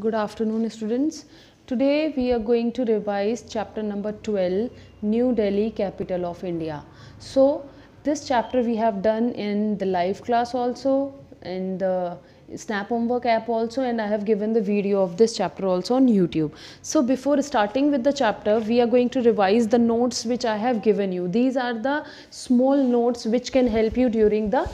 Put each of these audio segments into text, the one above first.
Good afternoon students. Today we are going to revise chapter number 12 New Delhi capital of India. So this chapter we have done in the live class also in the snap homework app also and I have given the video of this chapter also on YouTube. So before starting with the chapter we are going to revise the notes which I have given you. These are the small notes which can help you during the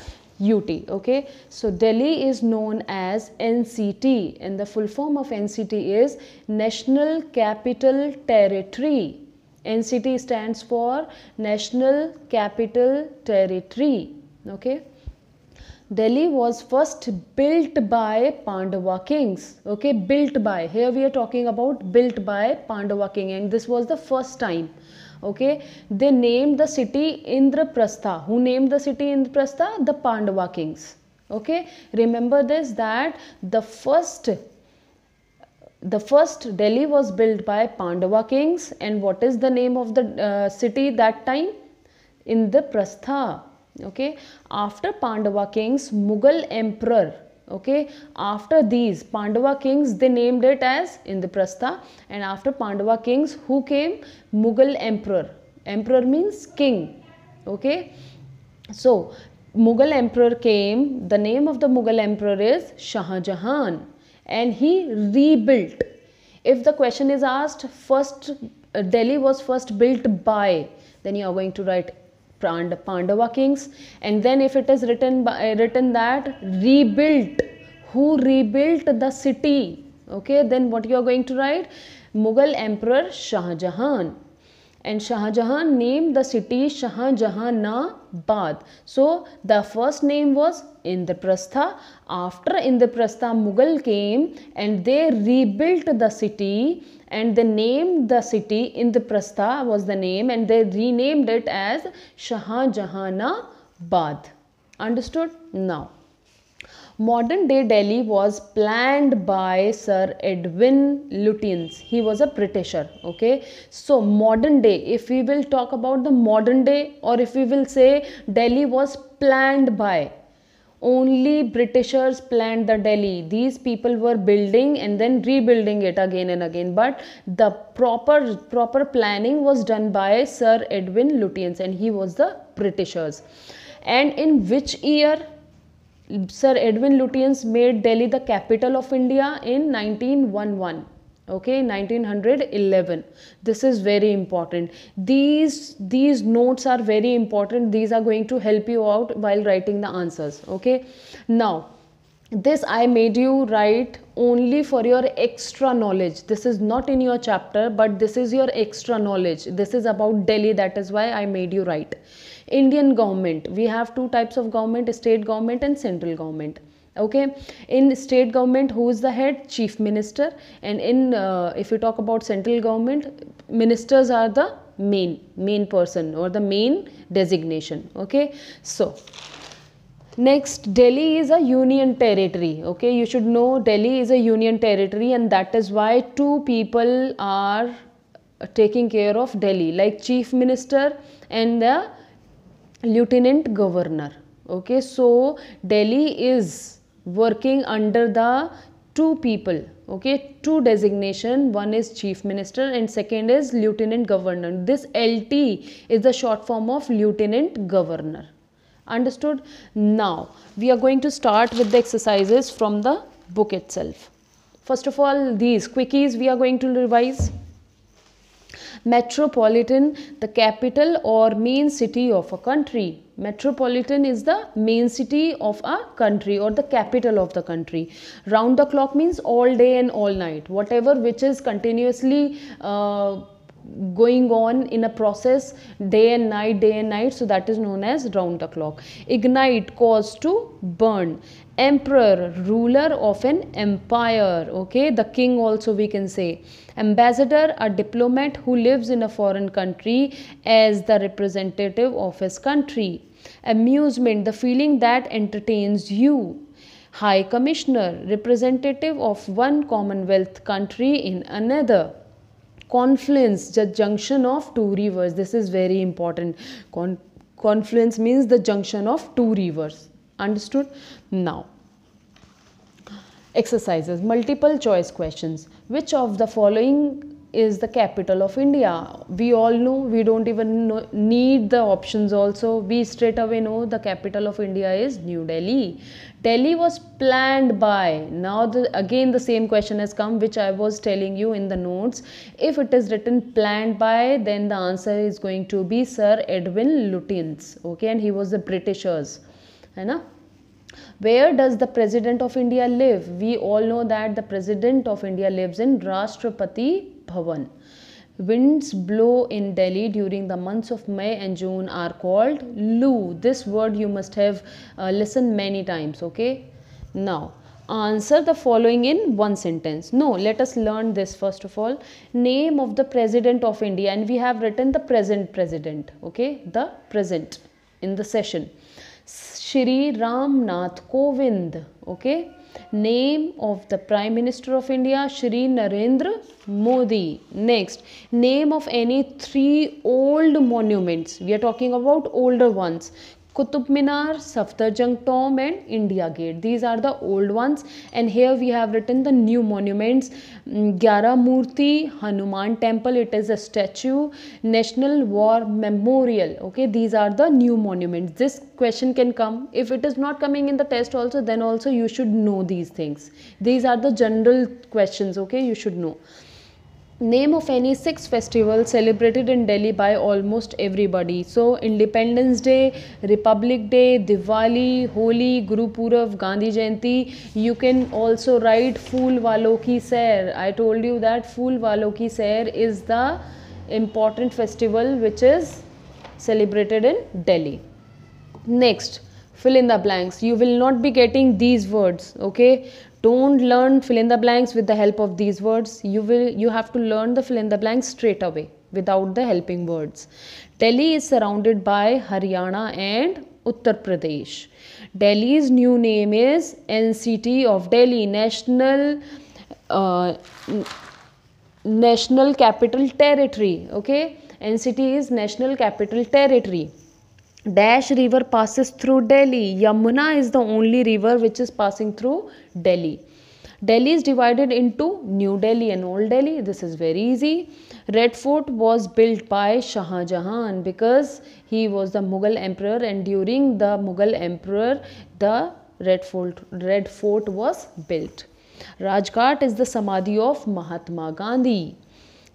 UT. Okay, so Delhi is known as NCT, and the full form of NCT is National Capital Territory. NCT stands for National Capital Territory. Okay. Delhi was first built by Pandava kings. Okay, built by. Here we are talking about built by Pandava king and this was the first time okay they named the city indraprastha who named the city indraprastha the pandava kings okay remember this that the first the first delhi was built by pandava kings and what is the name of the uh, city that time indraprastha okay after pandava kings mughal emperor okay after these pandava kings they named it as indraprastha and after pandava kings who came mughal emperor emperor means king okay so mughal emperor came the name of the mughal emperor is shah jahan and he rebuilt if the question is asked first uh, delhi was first built by then you are going to write Pandava kings and then if it is written by, eh, written that rebuilt who rebuilt the city okay then what you are going to write Mughal emperor Shah Jahan and Shahjahan named the city Shahjahanabad. So the first name was Indraprastha. After Indraprastha, Mughal came and they rebuilt the city and they named the city Indraprastha was the name and they renamed it as Shahjahanabad. Understood? Now Modern day Delhi was planned by Sir Edwin Lutyens. He was a Britisher. Okay, so modern day, if we will talk about the modern day, or if we will say Delhi was planned by, only Britishers planned the Delhi. These people were building and then rebuilding it again and again. But the proper proper planning was done by Sir Edwin Lutyens, and he was the Britishers. And in which year? Sir Edwin Lutyens made Delhi the capital of India in 1911 okay 1911 this is very important these these notes are very important these are going to help you out while writing the answers okay now this i made you write only for your extra knowledge this is not in your chapter but this is your extra knowledge this is about delhi that is why i made you write Indian government, we have two types of government, state government and central government okay in state government who is the head chief minister and in uh, if you talk about central government ministers are the main main person or the main designation okay so next delhi is a union territory okay you should know delhi is a union territory and that is why two people are taking care of delhi like chief minister and the lieutenant governor okay so delhi is working under the two people okay two designation one is chief minister and second is lieutenant governor this lt is the short form of lieutenant governor understood now we are going to start with the exercises from the book itself first of all these quickies we are going to revise metropolitan the capital or main city of a country metropolitan is the main city of a country or the capital of the country round the clock means all day and all night whatever which is continuously uh, going on in a process day and night day and night so that is known as round the clock ignite cause to burn emperor ruler of an empire okay the king also we can say ambassador a diplomat who lives in a foreign country as the representative of his country amusement the feeling that entertains you high commissioner representative of one commonwealth country in another confluence the junction of two rivers this is very important Con confluence means the junction of two rivers understood now exercises multiple choice questions which of the following is the capital of india we all know we don't even know, need the options also we straight away know the capital of india is new delhi Delhi was planned by. Now the, again the same question has come which I was telling you in the notes. If it is written planned by then the answer is going to be Sir Edwin Lutyens. Okay and he was the Britishers. Hai na? Where does the President of India live? We all know that the President of India lives in Rashtrapati Bhavan. Winds blow in Delhi during the months of May and June are called Lu. This word you must have uh, listened many times, okay? Now, answer the following in one sentence. No, let us learn this first of all. Name of the President of India and we have written the present President, okay? The present in the session. Shri Ramnath Kovind, okay? Name of the Prime Minister of India, Shri Narendra Modi. Next, name of any three old monuments. We are talking about older ones. Qutub Minar, Safdarjung Tomb and India Gate. These are the old ones and here we have written the new monuments. Mm, Gyara Murthy, Hanuman Temple, it is a statue, National War Memorial. Okay, these are the new monuments. This question can come. If it is not coming in the test also, then also you should know these things. These are the general questions, okay, you should know name of any six festival celebrated in Delhi by almost everybody. So Independence Day, Republic Day, Diwali, Holi, Guru Purab, Gandhi Jayanti. You can also write Full Walo Ki Sair. I told you that Full Walo Ki Sair is the important festival which is celebrated in Delhi. Next, fill in the blanks. You will not be getting these words. Okay, don't learn fill in the blanks with the help of these words you will you have to learn the fill in the blanks straight away without the helping words delhi is surrounded by haryana and uttar pradesh delhi's new name is nct of delhi national uh, national capital territory okay nct is national capital territory Dash river passes through Delhi. Yamuna is the only river which is passing through Delhi. Delhi is divided into New Delhi and Old Delhi. This is very easy. Red Fort was built by Shah Jahan because he was the Mughal emperor and during the Mughal emperor the Red Fort, Red Fort was built. Rajghat is the Samadhi of Mahatma Gandhi.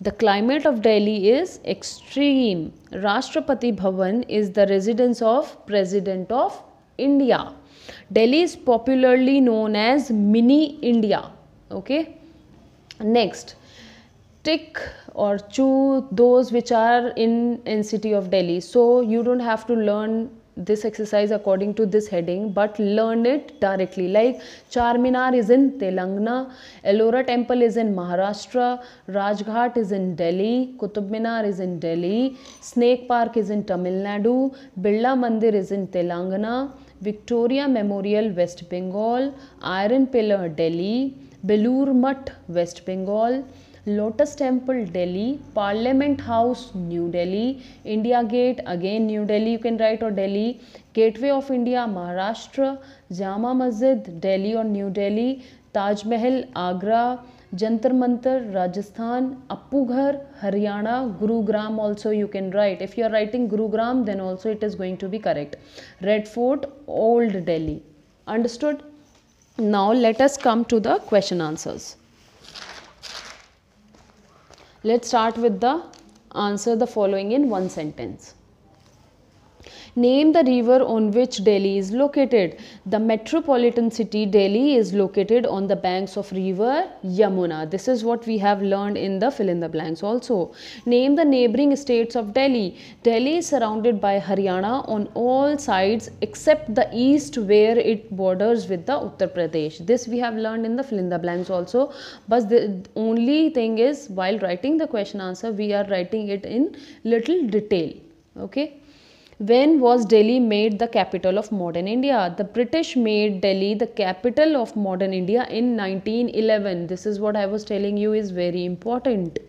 The climate of Delhi is extreme. Rashtrapati Bhavan is the residence of President of India. Delhi is popularly known as mini India. Okay. Next, tick or choose those which are in in city of Delhi. So you don't have to learn this exercise according to this heading but learn it directly like charminar is in telangana ellora temple is in maharashtra rajghat is in delhi kutub minar is in delhi snake park is in tamil nadu birla mandir is in telangana victoria memorial west bengal iron pillar delhi belur mutt west bengal Lotus Temple, Delhi, Parliament House, New Delhi, India Gate, again New Delhi, you can write or Delhi, Gateway of India, Maharashtra, Jama Masjid, Delhi or New Delhi, Taj Mahal, Agra, Jantar Mantar, Rajasthan, Appughar, Haryana, Gurugram also you can write. If you are writing Gurugram then also it is going to be correct. Red Fort, Old Delhi. Understood? Now let us come to the question answers. Let's start with the answer the following in one sentence. Name the river on which Delhi is located. The metropolitan city Delhi is located on the banks of river Yamuna. This is what we have learned in the fill in the blanks also. Name the neighboring states of Delhi. Delhi is surrounded by Haryana on all sides except the east where it borders with the Uttar Pradesh. This we have learned in the fill in the blanks also. But the only thing is while writing the question answer we are writing it in little detail. Okay. When was Delhi made the capital of modern India? The British made Delhi the capital of modern India in 1911. This is what I was telling you is very important.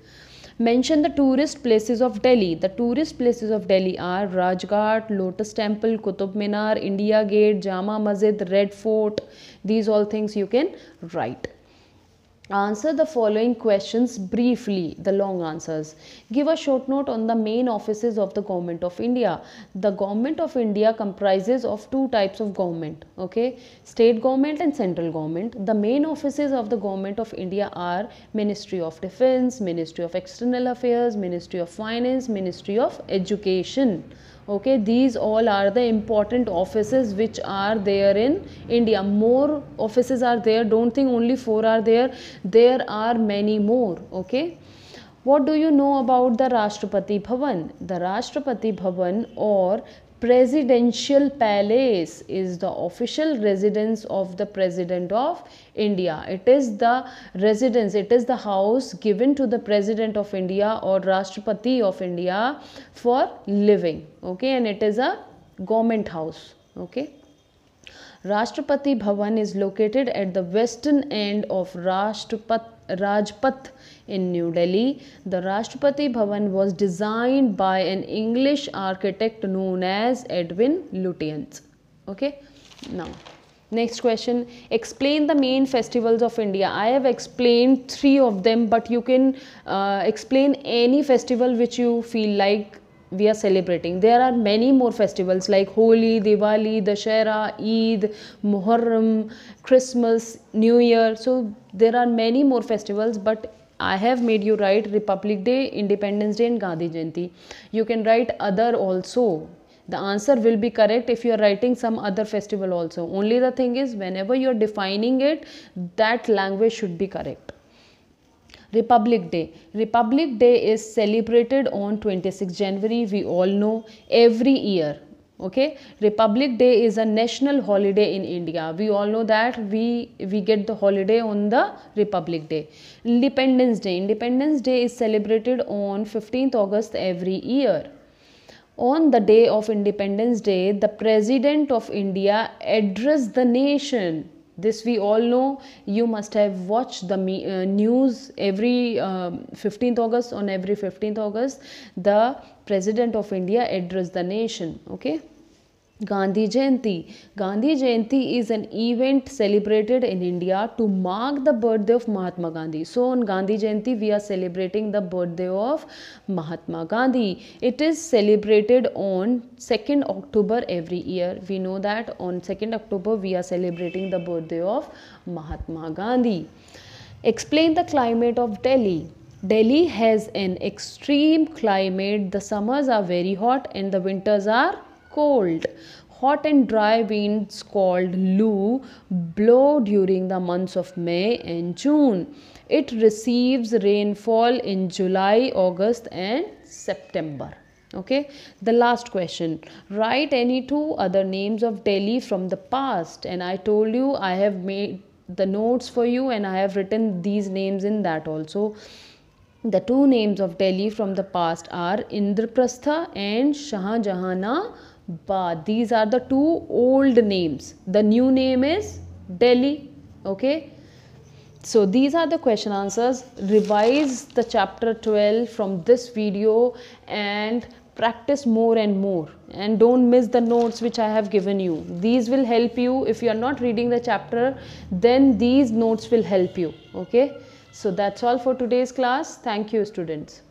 Mention the tourist places of Delhi. The tourist places of Delhi are Rajghat, Lotus Temple, Qutub Minar, India Gate, Jama Masjid, Red Fort. These all things you can write. Answer the following questions briefly, the long answers. Give a short note on the main offices of the Government of India. The Government of India comprises of two types of government, okay, state government and central government. The main offices of the Government of India are Ministry of Defence, Ministry of External Affairs, Ministry of Finance, Ministry of Education okay these all are the important offices which are there in india more offices are there don't think only four are there there are many more okay what do you know about the Rashtrapati Bhavan? The Rashtrapati Bhavan or Presidential Palace is the official residence of the President of India. It is the residence, it is the house given to the President of India or Rashtrapati of India for living. Okay, and it is a government house. Okay. Rashtrapati Bhavan is located at the western end of Rashtrapati Rajpath in New Delhi. The Rashtrapati Bhavan was designed by an English architect known as Edwin Lutyens. Okay, now next question explain the main festivals of india i have explained three of them but you can uh, explain any festival which you feel like we are celebrating. There are many more festivals like Holi, Diwali, Dashera, Eid, Muharram, Christmas, New Year. So there are many more festivals, but I have made you write Republic Day, Independence Day, and Gandhi Jayanti. You can write other also. The answer will be correct if you are writing some other festival also. Only the thing is, whenever you are defining it, that language should be correct. Republic Day. Republic Day is celebrated on 26 January, we all know, every year okay republic day is a national holiday in india we all know that we we get the holiday on the republic day independence day independence day is celebrated on 15th august every year on the day of independence day the president of india addressed the nation this we all know you must have watched the uh, news every uh, um, 15th august on every 15th august the president of india addressed the nation okay Gandhi Jayanti. Gandhi Jayanti is an event celebrated in India to mark the birthday of Mahatma Gandhi. So on Gandhi Jayanti we are celebrating the birthday of Mahatma Gandhi. It is celebrated on 2nd October every year. We know that on 2nd October we are celebrating the birthday of Mahatma Gandhi. Explain the climate of Delhi. Delhi has an extreme climate. The summers are very hot and the winters are cold. Hot and dry winds called Lu blow during the months of May and June. It receives rainfall in July, August, and September okay the last question write any two other names of delhi from the past and i told you i have made the notes for you and i have written these names in that also the two names of delhi from the past are indraprastha and shahjahanapur but these are the two old names the new name is delhi okay so these are the question answers revise the chapter 12 from this video and practice more and more and don't miss the notes which i have given you these will help you if you are not reading the chapter then these notes will help you okay so that's all for today's class thank you students